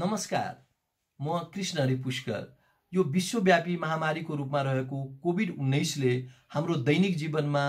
नमस्कार म कृष्ण हरि पुष्कर यो विश्वव्यापी महामारीको रूपमा रहेको कोभिड उन्नाइसले हाम्रो दैनिक जीवनमा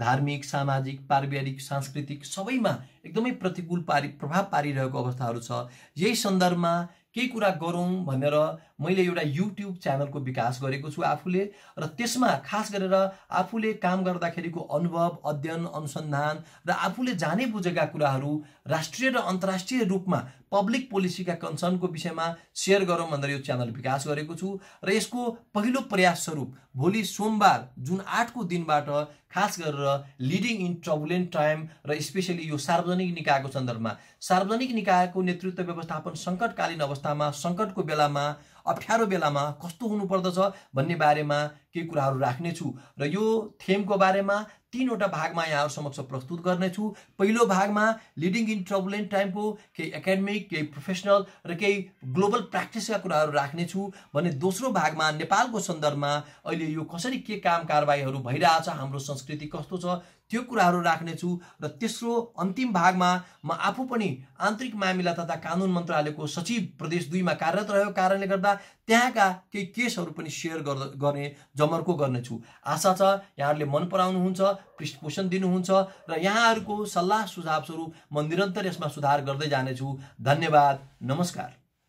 धार्मिक सामाजिक पारिवारिक सांस्कृतिक सबैमा एकदमै प्रतिकूल पारि प्रभाव पारिरहेको अवस्थाहरू छ यही सन्दर्भमा के कुरा गरौँ भनेर मैले एउटा युट्युब च्यानलको विकास गरेको छु आफूले र त्यसमा खास गरेर आफूले काम गर्दाखेरिको अनुभव अध्ययन अनुसन्धान र आफूले जाने बुझेका कुराहरू राष्ट्रिय र अन्तर्राष्ट्रिय रूपमा पब्लिक पोलिसीका कन्सर्नको विषयमा सेयर गरौँ भनेर यो च्यानल विकास गरेको छु र यसको पहिलो प्रयास स्वरूप भोलि सोमबार जुन आठको दिनबाट खास गरेर लिडिङ इन ट्रबुलेन्ट टाइम र स्पेसली यो सार्वजनिक निकायको सन्दर्भमा सार्वजनिक निकायको नेतृत्व व्यवस्थापन सङ्कटकालीन अवस्था अवस्थामा सङ्कटको बेलामा अप्ठ्यारो बेलामा कस्तो हुनुपर्दछ भन्ने बारेमा केही कुराहरू राख्नेछु र यो थेमको बारेमा तिनवटा भागमा यहाँहरू समक्ष प्रस्तुत गर्नेछु पहिलो भागमा लिडिङ इन ट्रबुलेन्ट टाइमको केही एकाडेमिक केही प्रोफेसनल र केही ग्लोबल प्र्याक्टिसका कुराहरू राख्नेछु भने दोस्रो भागमा नेपालको सन्दर्भमा अहिले यो कसरी के काम कारवाहीहरू भइरहेछ हाम्रो संस्कृति कस्तो छ त्यो कुराहरू राख्नेछु र तेस्रो अन्तिम भागमा म आफू पनि आन्तरिक मामिला तथा कानुन मन्त्रालयको सचिव प्रदेश दुईमा कार्यरत रहेको कारणले गर्दा त्यहाँका केही केसहरू पनि सेयर गर्ने जमर्को गर्नेछु आशा छ यहाँहरूले मन पराउनुहुन्छ पृष्ठपोषण दिनुहुन्छ र यहाँहरूको सल्लाह सुझाव स्वरूप म निरन्तर यसमा सुधार गर्दै जानेछु धन्यवाद नमस्कार